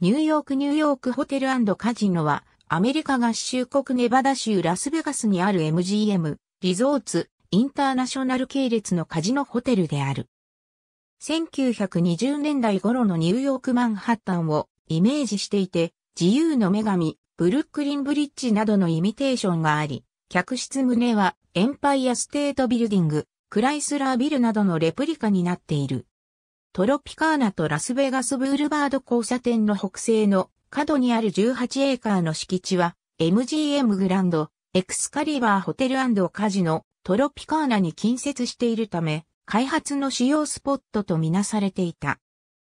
ニューヨークニューヨークホテルカジノは、アメリカ合衆国ネバダ州ラスベガスにある MGM、リゾーツ、インターナショナル系列のカジノホテルである。1920年代頃のニューヨークマンハッタンをイメージしていて、自由の女神、ブルックリンブリッジなどのイミテーションがあり、客室棟はエンパイアステートビルディング、クライスラービルなどのレプリカになっている。トロピカーナとラスベガスブールバード交差点の北西の角にある18エーカーの敷地は MGM グランド、エクスカリバーホテルカジノ、トロピカーナに近接しているため、開発の主要スポットとみなされていた。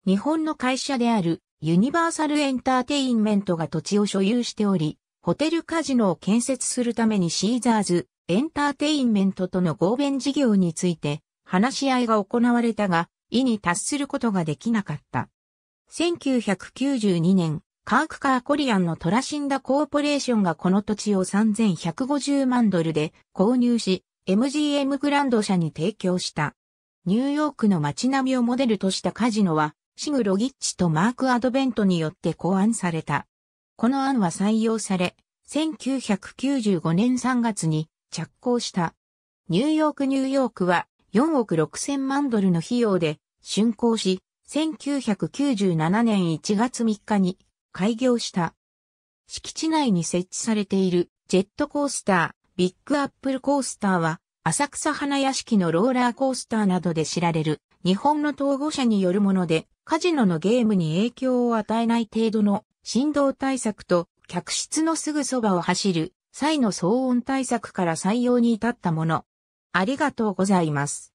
日本の会社であるユニバーサルエンターテインメントが土地を所有しており、ホテルカジノを建設するためにシーザーズエンターテインメントとの合弁事業について話し合いが行われたが、意に達することができなかった。1992年、カークカーコリアンのトラシンダコーポレーションがこの土地を3150万ドルで購入し、MGM グランド社に提供した。ニューヨークの街並みをモデルとしたカジノは、シグ・ロギッチとマーク・アドベントによって考案された。この案は採用され、1995年3月に着工した。ニューヨーク・ニューヨークは4億6千万ドルの費用で竣工し、1997年1月3日に開業した。敷地内に設置されているジェットコースター、ビッグアップルコースターは、浅草花屋敷のローラーコースターなどで知られる日本の統合者によるもので、カジノのゲームに影響を与えない程度の振動対策と客室のすぐそばを走る際の騒音対策から採用に至ったもの。ありがとうございます。